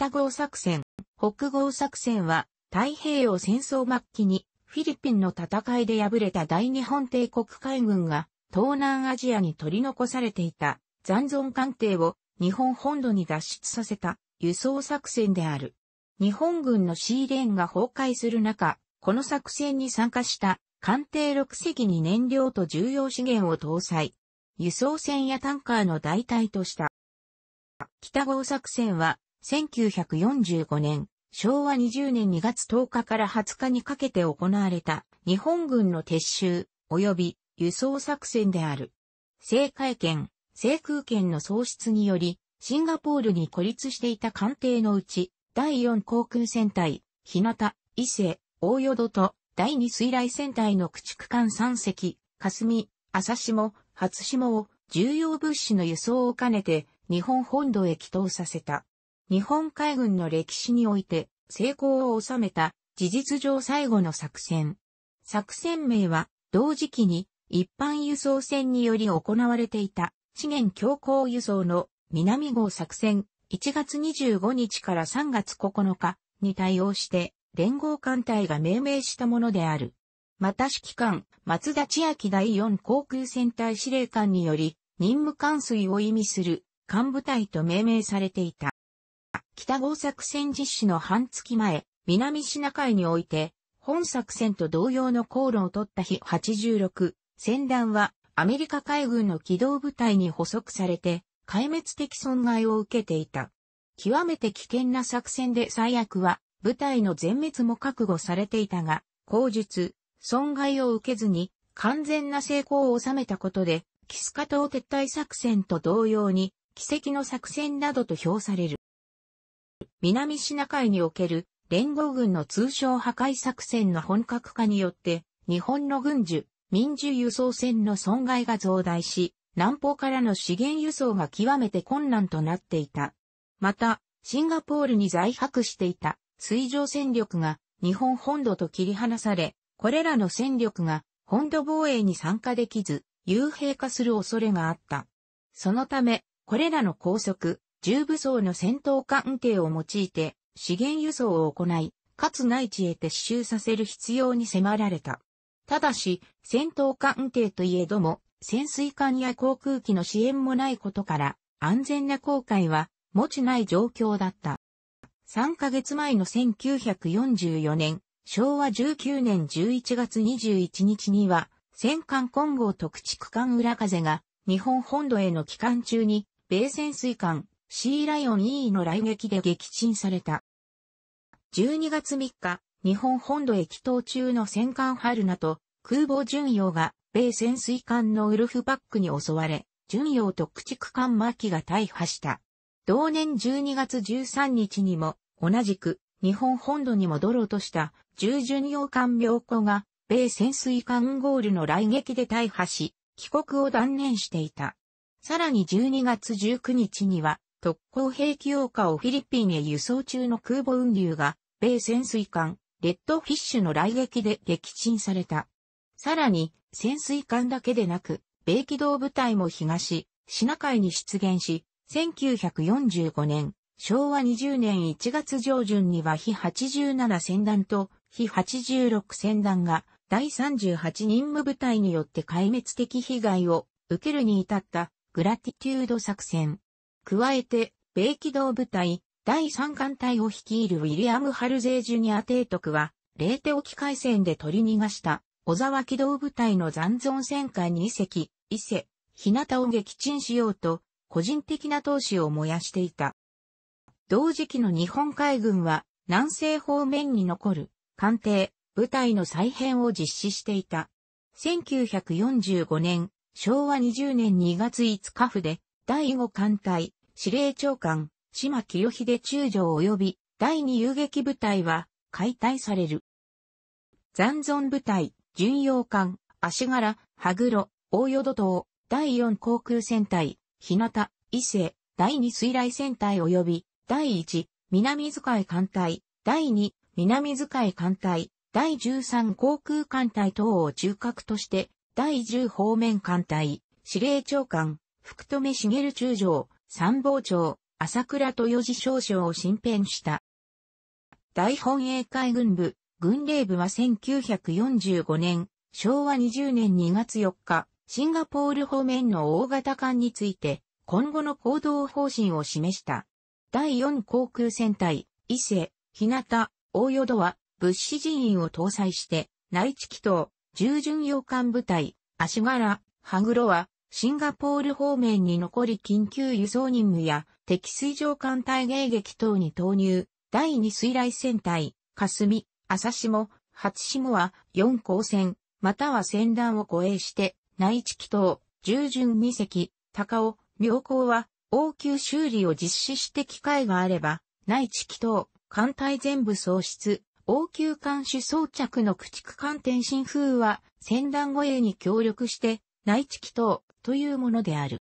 北豪作戦、北号作戦は太平洋戦争末期にフィリピンの戦いで敗れた大日本帝国海軍が東南アジアに取り残されていた残存艦艇を日本本土に脱出させた輸送作戦である。日本軍のシーレーンが崩壊する中、この作戦に参加した艦艇6隻に燃料と重要資源を搭載。輸送船やタンカーの代替とした。北号作戦は1945年、昭和20年2月10日から20日にかけて行われた日本軍の撤収及び輸送作戦である。制海権、制空権の喪失により、シンガポールに孤立していた艦艇のうち、第4航空戦隊、日向、伊勢、大淀と、第2水雷戦隊の駆逐艦3隻、霞、朝島、初島を重要物資の輸送を兼ねて日本本土へ帰投させた。日本海軍の歴史において成功を収めた事実上最後の作戦。作戦名は同時期に一般輸送船により行われていた資源強行輸送の南号作戦1月25日から3月9日に対応して連合艦隊が命名したものである。また指揮官、松田千秋第4航空戦隊司令官により任務艦水を意味する艦部隊と命名されていた。北郷作戦実施の半月前、南シナ海において、本作戦と同様の航路を取った日86、戦団はアメリカ海軍の機動部隊に捕捉されて、壊滅的損害を受けていた。極めて危険な作戦で最悪は、部隊の全滅も覚悟されていたが、口述、損害を受けずに、完全な成功を収めたことで、キスカ島撤退作戦と同様に、奇跡の作戦などと評される。南シナ海における連合軍の通商破壊作戦の本格化によって、日本の軍需、民需輸送船の損害が増大し、南方からの資源輸送が極めて困難となっていた。また、シンガポールに在泊していた水上戦力が日本本土と切り離され、これらの戦力が本土防衛に参加できず、幽閉化する恐れがあった。そのため、これらの拘束、重武装の戦闘艦艇を用いて資源輸送を行い、かつ内地へ撤収させる必要に迫られた。ただし、戦闘艦艇といえども、潜水艦や航空機の支援もないことから、安全な航海は持ちない状況だった。3ヶ月前の1944年、昭和19年11月21日には、戦艦混合特地区間裏風が日本本土への期間中に、米潜水艦シーライオン E の来撃で撃沈された。12月3日、日本本土へ帰島中の戦艦春菜と空母巡洋が米潜水艦のウルフバックに襲われ、巡洋と駆逐艦マキが大破した。同年12月13日にも、同じく日本本土に戻ろうとした従巡洋艦病子が米潜水艦ゴールの来撃で大破し、帰国を断念していた。さらに12月19日には、特攻兵器用化をフィリピンへ輸送中の空母運流が、米潜水艦、レッドフィッシュの来撃で撃沈された。さらに、潜水艦だけでなく、米機動部隊も東、シナ海に出現し、1945年、昭和20年1月上旬には非87船団と非86船団が第38任務部隊によって壊滅的被害を受けるに至ったグラティチュード作戦。加えて、米機動部隊、第三艦隊を率いるウィリアム・ハルゼー・ジュニア提督は、レーテ沖海戦で取り逃がした、小沢機動部隊の残存戦艦2隻、伊勢、日向を撃沈しようと、個人的な闘志を燃やしていた。同時期の日本海軍は、南西方面に残る、艦艇、部隊の再編を実施していた。1945年、昭和20年2月5日府で、第5艦隊、司令長官、島清秀中将及び第二遊撃部隊は解体される。残存部隊、巡洋艦、足柄、羽黒、大淀島、第四航空戦隊、日向、伊勢、第二水雷戦隊及び、第一、南遣い艦隊、第二、南遣い艦隊、第十三航空艦隊等を中核として、第十方面艦隊、司令長官、福留茂中将、参謀長、朝倉豊二少将を新編した。大本営海軍部、軍令部は1945年、昭和20年2月4日、シンガポール方面の大型艦について、今後の行動方針を示した。第4航空戦隊、伊勢、日向、大淀は、物資人員を搭載して、内地機頭、従巡洋艦部隊、足柄、羽黒は、シンガポール方面に残り緊急輸送任務や敵水上艦隊迎撃等に投入、第2水雷戦隊、霞、朝下、初下は4航船、または戦団を護衛して、内地機等、従順二隻、高尾、妙高は、応急修理を実施して機会があれば、内地機等、艦隊全部喪失、応急艦種装着の駆逐艦天津風は、戦団護衛に協力して、内地機等、というものである。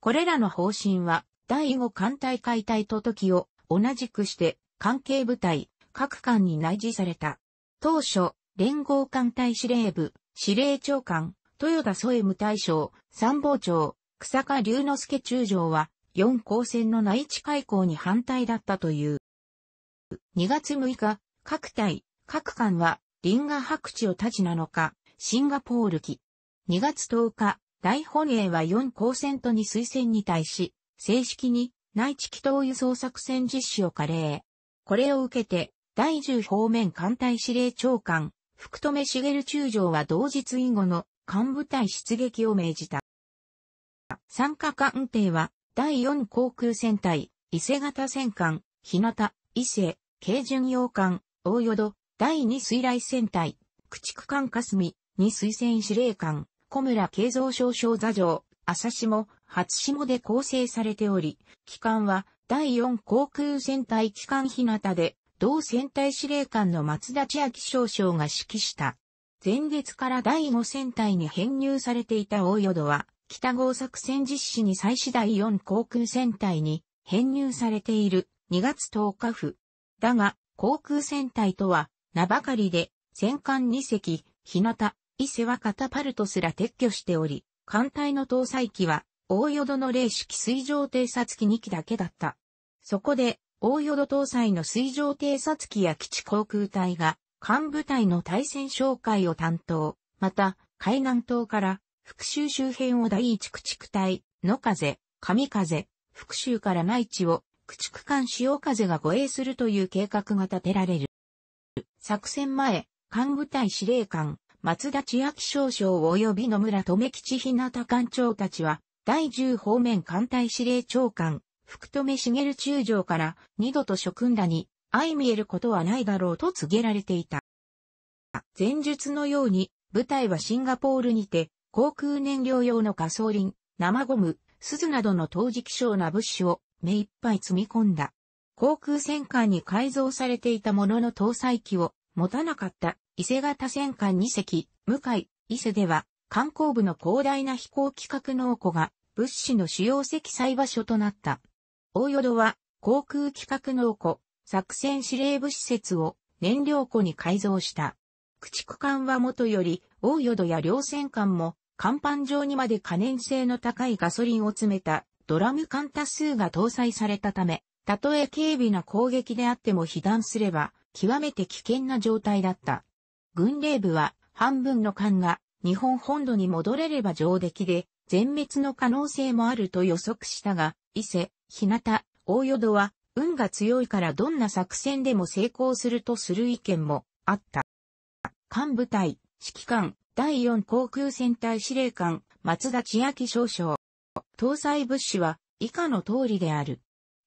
これらの方針は、第5艦隊解体と時を同じくして関係部隊、各艦に内示された。当初、連合艦隊司令部、司令長官、豊田添武大将、参謀長、草加龍之介中将は、4高専の内地開港に反対だったという。2月6日、各隊、各艦は、リンガ白地を立ちなのか、シンガポール機。2月10日、大本営は4高戦と2推薦に対し、正式に内地気筒輸送作戦実施を加齢。これを受けて、第10方面艦隊司令長官、福留茂中将は同日以後の艦部隊出撃を命じた。参加艦艇は、第4航空戦隊、伊勢型戦艦、日向、伊勢、軽巡洋艦、大淀、第2水雷戦隊、駆逐艦霞、2水戦司令艦、小村慶三少将座城、朝下、初下で構成されており、機関は第4航空戦隊機関日向で、同戦隊司令官の松田千秋少将が指揮した。前月から第5戦隊に編入されていた大淀は、北号作戦実施に際し第4航空戦隊に編入されている2月10日府。だが、航空戦隊とは、名ばかりで、戦艦2隻、日向、伊勢はカタパルトすら撤去しており、艦隊の搭載機は、大淀の零式水上偵察機2機だけだった。そこで、大淀搭載の水上偵察機や基地航空隊が、艦部隊の対戦紹介を担当、また、海南島から、復讐周辺を第一駆逐隊、野風、上風、復讐から内地を、駆逐艦潮風が護衛するという計画が立てられる。作戦前、艦部隊司令官、松田千秋少将及び野村留吉日向官長たちは、第10方面艦隊司令長官、福留茂中将から二度と諸君らに相見えることはないだろうと告げられていた。前述のように、部隊はシンガポールにて、航空燃料用のガソリン、生ゴム、鈴などの陶磁希少な物資を目いっぱい積み込んだ。航空戦艦に改造されていたものの搭載機を持たなかった伊勢型戦艦2隻、向井、伊勢では、観光部の広大な飛行機格納庫が、物資の主要積載場所となった。大淀は、航空機格納庫、作戦司令部施設を燃料庫に改造した。駆逐艦はもとより、大淀や両船艦も、甲板上にまで可燃性の高いガソリンを詰めたドラム缶多数が搭載されたため、たとえ軽微な攻撃であっても被弾すれば、極めて危険な状態だった。軍令部は半分の艦が日本本土に戻れれば上出来で全滅の可能性もあると予測したが、伊勢、日向、大淀は運が強いからどんな作戦でも成功するとする意見もあった。艦部隊、指揮官、第四航空戦隊司令官、松田千秋少将。搭載物資は以下の通りである。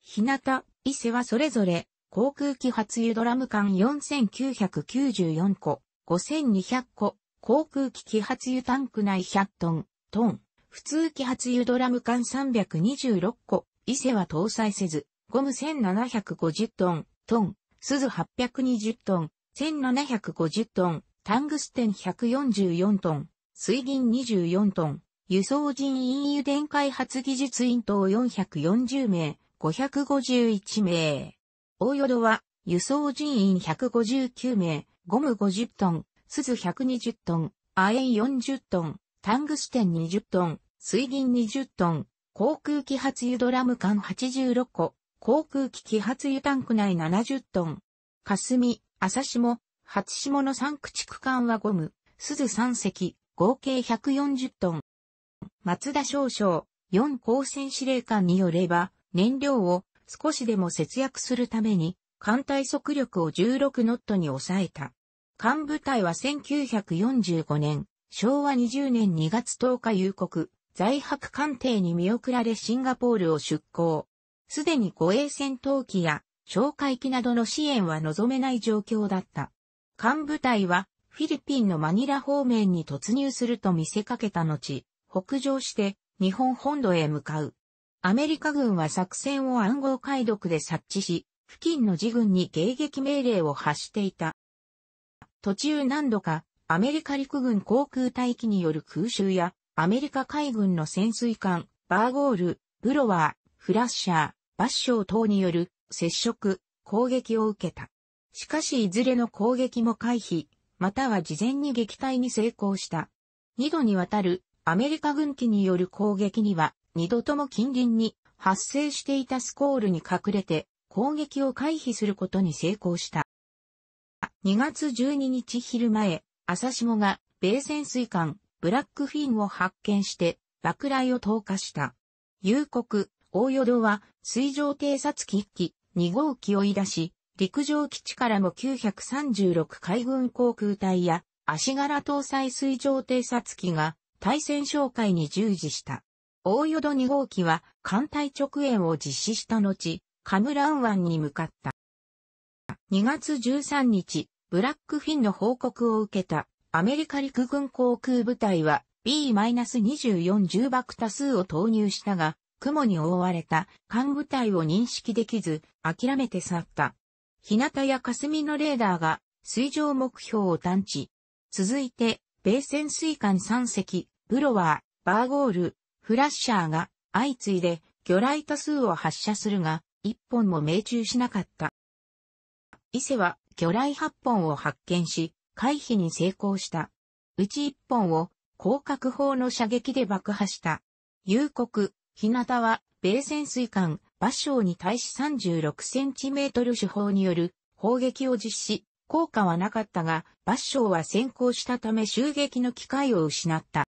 日向、伊勢はそれぞれ航空機発油ドラム艦4994個、5200個、航空機揮発油タンク内100トン、トン、普通揮発油ドラム缶326個、伊勢は搭載せず、ゴム1750トン、トン、鈴820トン、1750トン、タングステン144トン、水銀24トン、輸送人員油電開発技術員等440名、551名。大淀は、輸送人員159名、ゴム50トン、鈴120トン、亜鉛40トン、タングステン20トン、水銀20トン、航空機発油ドラム缶86個、航空機機発油タンク内70トン。霞、朝下、初下の3駆逐艦はゴム、鈴3隻、合計140トン。松田少将、4高専司令官によれば、燃料を少しでも節約するために、艦隊速力を16ノットに抑えた。艦部隊は1945年、昭和20年2月10日夕刻、在泊艦艇に見送られシンガポールを出港。すでに護衛戦闘機や哨戒機などの支援は望めない状況だった。艦部隊はフィリピンのマニラ方面に突入すると見せかけた後、北上して日本本土へ向かう。アメリカ軍は作戦を暗号解読で察知し、付近の自軍に迎撃命令を発していた。途中何度かアメリカ陸軍航空隊機による空襲やアメリカ海軍の潜水艦、バーゴール、ブロワー、フラッシャー、バッショー等による接触、攻撃を受けた。しかしいずれの攻撃も回避、または事前に撃退に成功した。二度にわたるアメリカ軍機による攻撃には、二度とも近隣に発生していたスコールに隠れて攻撃を回避することに成功した。2月12日昼前、朝下が米潜水艦ブラックフィンを発見して爆雷を投下した。夕刻、大淀は水上偵察機1機2号機を追い出し、陸上基地からも936海軍航空隊や足柄搭載水上偵察機が対戦哨戒に従事した。大淀2号機は艦隊直援を実施した後、カムラン湾に向かった。2月13日、ブラックフィンの報告を受けたアメリカ陸軍航空部隊は B-24 重爆多数を投入したが、雲に覆われた艦部隊を認識できず、諦めて去った。日向や霞のレーダーが水上目標を探知。続いて、米潜水艦3隻、ブロワー、バーゴール、フラッシャーが相次いで魚雷多数を発射するが、一本も命中しなかった。伊勢は魚雷八本を発見し、回避に成功した。うち一本を広角砲の射撃で爆破した。幽国、日向は米潜水艦、馬将に対し36センチメートル手法による砲撃を実施、効果はなかったが、馬ッは先行したため襲撃の機会を失った。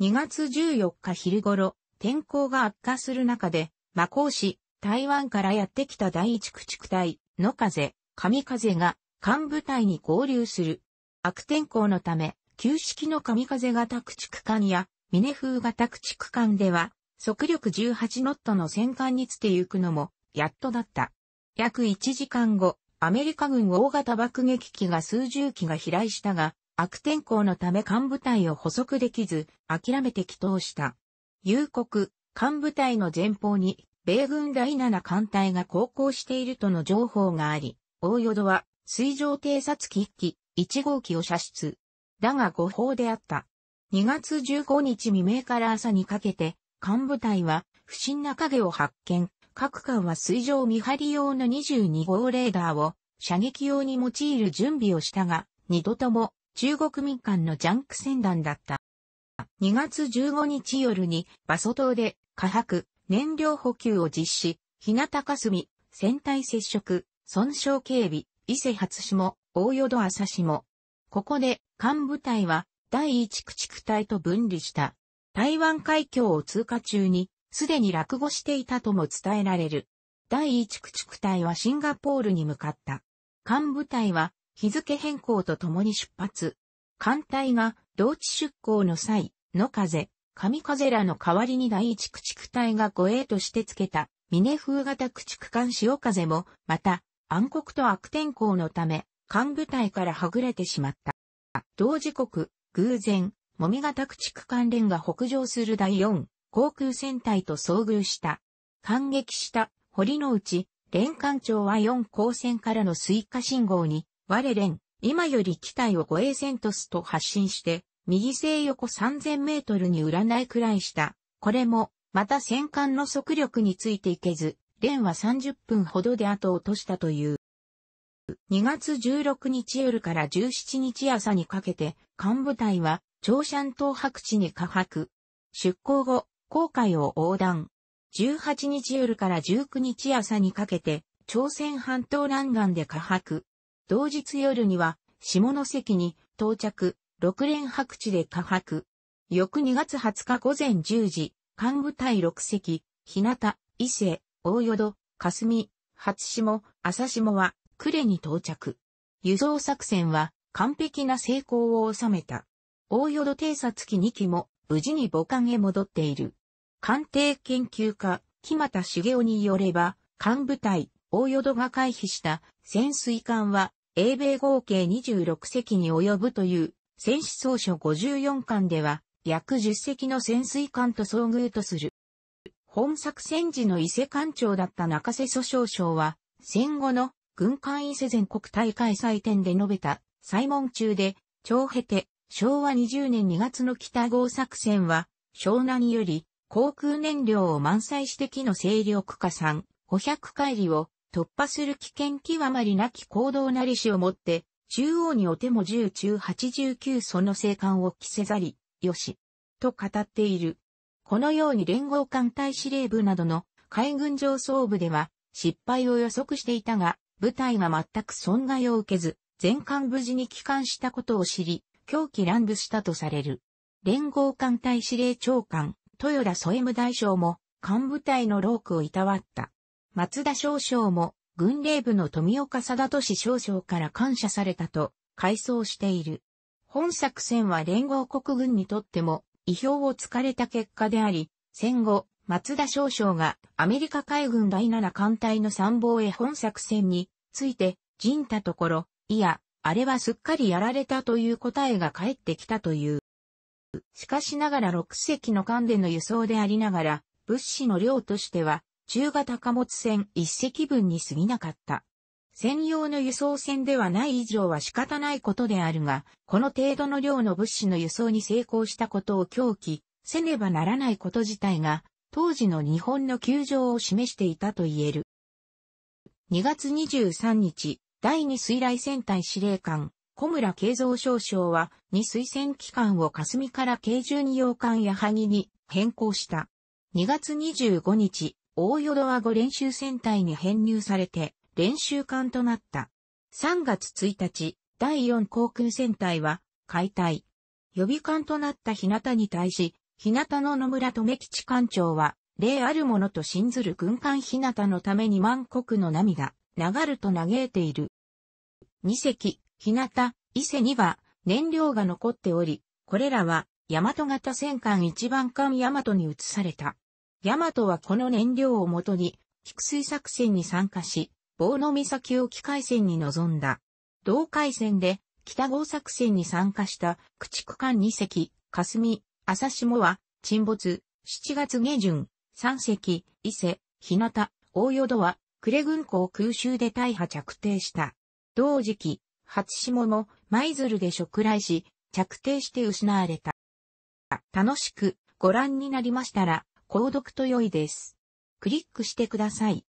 2月14日昼頃、天候が悪化する中で、魔光市、台湾からやってきた第一駆逐隊、野風、神風が、幹部隊に合流する。悪天候のため、旧式の神風型駆逐艦や、峰風型駆逐艦では、速力18ノットの戦艦につて行くのも、やっとだった。約1時間後、アメリカ軍大型爆撃機が数十機が飛来したが、悪天候のため幹部隊を捕捉できず、諦めて祈祷した。夕刻、幹部隊の前方に米軍第7艦隊が航行しているとの情報があり、大淀は水上偵察機1機、1号機を射出。だが誤報であった。2月15日未明から朝にかけて、艦部隊は不審な影を発見。各艦は水上見張り用の22号レーダーを射撃用に用いる準備をしたが、二度とも中国民間のジャンク船団だった。2月15日夜に、バソ島で、火白、燃料補給を実施、日向霞、船体接触、損傷警備、伊勢初下、大淀朝下。ここで、艦部隊は、第一駆逐隊と分離した。台湾海峡を通過中に、すでに落語していたとも伝えられる。第一駆逐隊はシンガポールに向かった。艦部隊は、日付変更とともに出発。艦隊が、同地出港の際、野風、神風らの代わりに第一駆逐隊が護衛としてつけた、峰風型駆逐艦潮風も、また、暗黒と悪天候のため、艦部隊からはぐれてしまった。同時刻、偶然、もみ型駆逐艦連が北上する第四、航空戦隊と遭遇した。感激した堀之内、連艦長は四航線からの追加信号に、我連、今より機体を護衛戦とすと発信して、右西横3000メートルに占いくらいした。これも、また戦艦の速力についていけず、連は30分ほどで後を落としたという。2月16日夜から17日朝にかけて、幹部隊は、朝鮮東島白地に下泊。出港後、航海を横断。18日夜から19日朝にかけて、朝鮮半島南岸で下泊。同日夜には、下関に到着。6連白地で下白。翌2月20日午前10時、幹部隊6隻、日向、伊勢、大淀、霞、初下、朝下は、呉に到着。輸送作戦は、完璧な成功を収めた。大淀偵察機2機も、無事に母艦へ戻っている。艦艇研究家、木又茂雄によれば、艦部隊、大淀が回避した潜水艦は、英米合計26隻に及ぶという戦死総書54巻では、約10隻の潜水艦と遭遇とする。本作戦時の伊勢艦長だった中瀬祖少将は、戦後の軍艦伊勢全国大会祭典で述べた、祭文中で、長経て、昭和20年2月の北郷作戦は、湘南より航空燃料を満載して機の勢力加算、500回りを突破する危険極まりなき行動なりしをもって、中央におても10中89その生還を着せざり、よし、と語っている。このように連合艦隊司令部などの海軍上層部では失敗を予測していたが、部隊が全く損害を受けず、全艦無事に帰還したことを知り、狂気乱舞したとされる。連合艦隊司令長官、豊田添務大将も、艦部隊のロークをいたわった。松田少将も、軍令部の富岡貞俊少将から感謝されたと、回想している。本作戦は連合国軍にとっても、意表をつかれた結果であり、戦後、松田少将がアメリカ海軍第7艦隊の参謀へ本作戦について、陣たところ、いや、あれはすっかりやられたという答えが返ってきたという。しかしながら6隻の艦での輸送でありながら、物資の量としては、中型貨物船一隻分に過ぎなかった。専用の輸送船ではない以上は仕方ないことであるが、この程度の量の物資の輸送に成功したことを狂気せねばならないこと自体が、当時の日本の窮状を示していたと言える。2月23日、第2水雷戦隊司令官、小村慶三少将は、2水戦機関を霞から軽巡洋艦や萩に変更した。2月25日、大淀は5練習戦隊に編入されて、練習艦となった。3月1日、第4航空戦隊は、解体。予備艦となった日向に対し、日向の野村留吉艦長は、例あるものと信ずる軍艦日向のために万国の涙、流ると嘆いている。二隻、日向、伊勢には、燃料が残っており、これらは、大和型戦艦一番艦大和に移された。ヤマトはこの燃料をもとに、菊水作戦に参加し、棒の岬沖海戦に臨んだ。同海戦で、北郷作戦に参加した、駆逐艦2隻、霞、朝下は、沈没、7月下旬、3隻、伊勢、日向、大淀は、呉軍港空襲で大破着艇した。同時期、初下も舞鶴で食来し、着艇して失われた。楽しくご覧になりましたら、購読と良いです。クリックしてください。